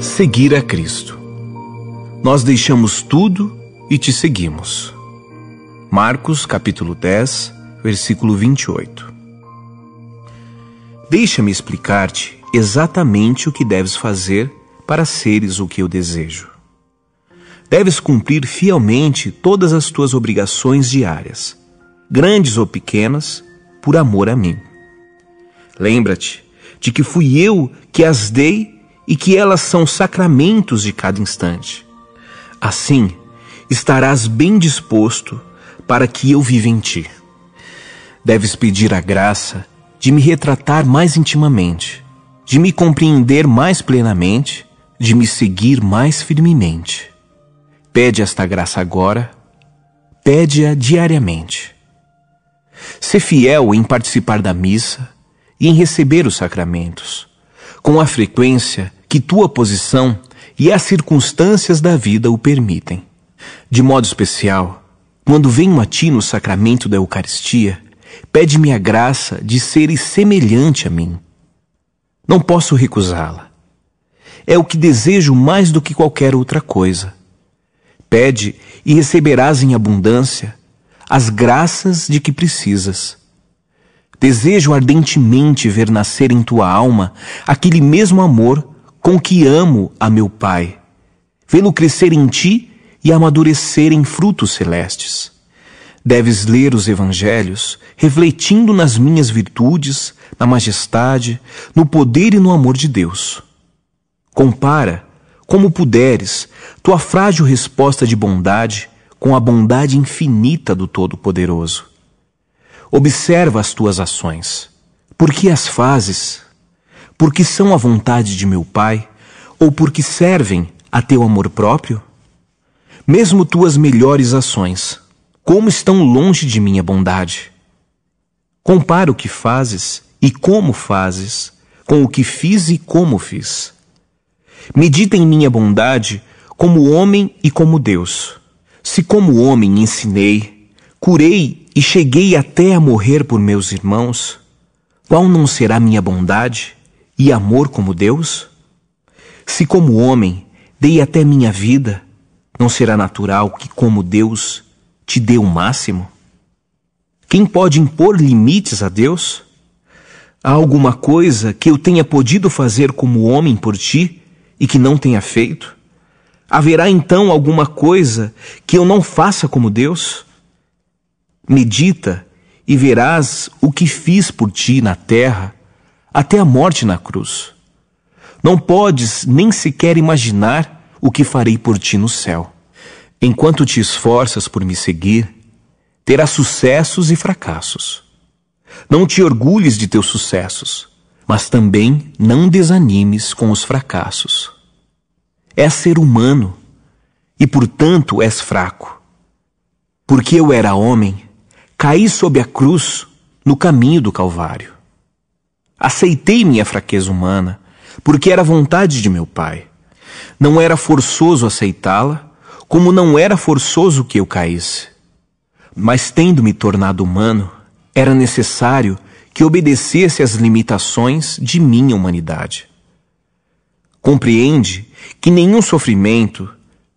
Seguir a Cristo. Nós deixamos tudo e te seguimos. Marcos capítulo 10, versículo 28. Deixa-me explicar-te exatamente o que deves fazer para seres o que eu desejo. Deves cumprir fielmente todas as tuas obrigações diárias, grandes ou pequenas, por amor a mim. Lembra-te de que fui eu que as dei e que elas são sacramentos de cada instante. Assim, estarás bem disposto para que eu viva em ti. Deves pedir a graça de me retratar mais intimamente, de me compreender mais plenamente, de me seguir mais firmemente. Pede esta graça agora, pede-a diariamente. Ser fiel em participar da missa e em receber os sacramentos, com a frequência que tua posição e as circunstâncias da vida o permitem. De modo especial, quando venho a ti no sacramento da Eucaristia, pede-me a graça de seres semelhante a mim. Não posso recusá-la. É o que desejo mais do que qualquer outra coisa. Pede e receberás em abundância as graças de que precisas. Desejo ardentemente ver nascer em tua alma aquele mesmo amor com que amo a meu Pai, vê-lo crescer em ti e amadurecer em frutos celestes. Deves ler os evangelhos, refletindo nas minhas virtudes, na majestade, no poder e no amor de Deus. Compara, como puderes, tua frágil resposta de bondade com a bondade infinita do Todo-Poderoso. Observa as tuas ações. Por que as fazes? Porque são a vontade de meu Pai, ou porque servem a teu amor próprio? Mesmo tuas melhores ações, como estão longe de minha bondade? Compara o que fazes e como fazes com o que fiz e como fiz. Medita em minha bondade como homem e como Deus se como homem ensinei, curei e cheguei até a morrer por meus irmãos, qual não será minha bondade e amor como Deus? Se como homem dei até minha vida, não será natural que como Deus te dê o máximo? Quem pode impor limites a Deus? Há alguma coisa que eu tenha podido fazer como homem por ti e que não tenha feito? Haverá então alguma coisa que eu não faça como Deus? Medita e verás o que fiz por ti na terra, até a morte na cruz. Não podes nem sequer imaginar o que farei por ti no céu. Enquanto te esforças por me seguir, terás sucessos e fracassos. Não te orgulhes de teus sucessos, mas também não desanimes com os fracassos. És ser humano e, portanto, és fraco. Porque eu era homem, caí sob a cruz no caminho do Calvário. Aceitei minha fraqueza humana, porque era vontade de meu Pai. Não era forçoso aceitá-la, como não era forçoso que eu caísse. Mas, tendo me tornado humano, era necessário que obedecesse às limitações de minha humanidade. Compreende que nenhum sofrimento,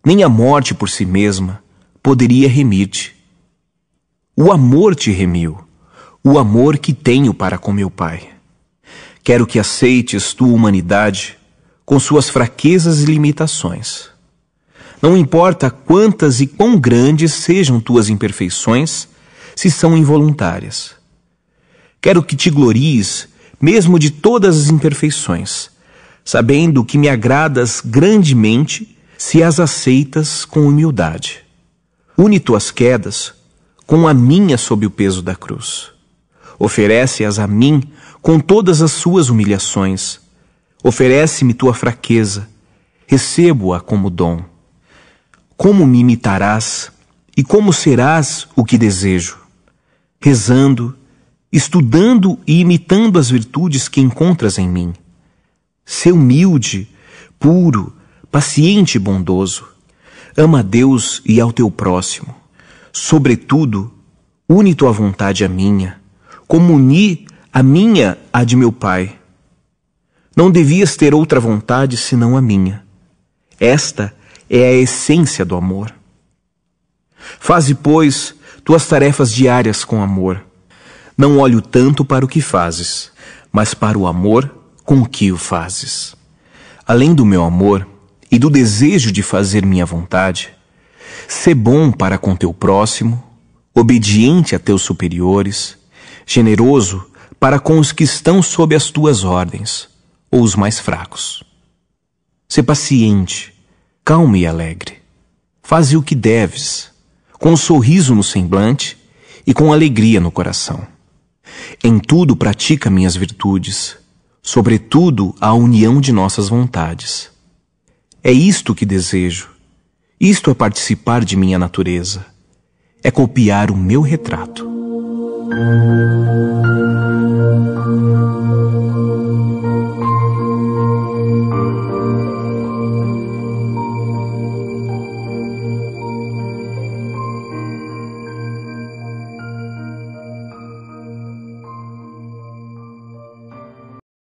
nem a morte por si mesma, poderia remir-te. O amor te remiu, o amor que tenho para com meu Pai. Quero que aceites tua humanidade com suas fraquezas e limitações. Não importa quantas e quão grandes sejam tuas imperfeições, se são involuntárias. Quero que te glories mesmo de todas as imperfeições, sabendo que me agradas grandemente se as aceitas com humildade. Une tuas quedas com a minha sob o peso da cruz. Oferece-as a mim com todas as suas humilhações. Oferece-me tua fraqueza, recebo-a como dom. Como me imitarás e como serás o que desejo? Rezando, estudando e imitando as virtudes que encontras em mim Ser humilde, puro, paciente e bondoso. Ama a Deus e ao teu próximo. Sobretudo, une tua vontade à minha, como uni a minha à de meu Pai. Não devias ter outra vontade senão a minha. Esta é a essência do amor. Faze, pois, tuas tarefas diárias com amor. Não olho tanto para o que fazes, mas para o amor com que o fazes. Além do meu amor e do desejo de fazer minha vontade, sê bom para com teu próximo, obediente a teus superiores, generoso para com os que estão sob as tuas ordens, ou os mais fracos. Sê paciente, calmo e alegre. Faze o que deves, com um sorriso no semblante e com alegria no coração. Em tudo pratica minhas virtudes sobretudo a união de nossas vontades. É isto que desejo. Isto é participar de minha natureza. É copiar o meu retrato.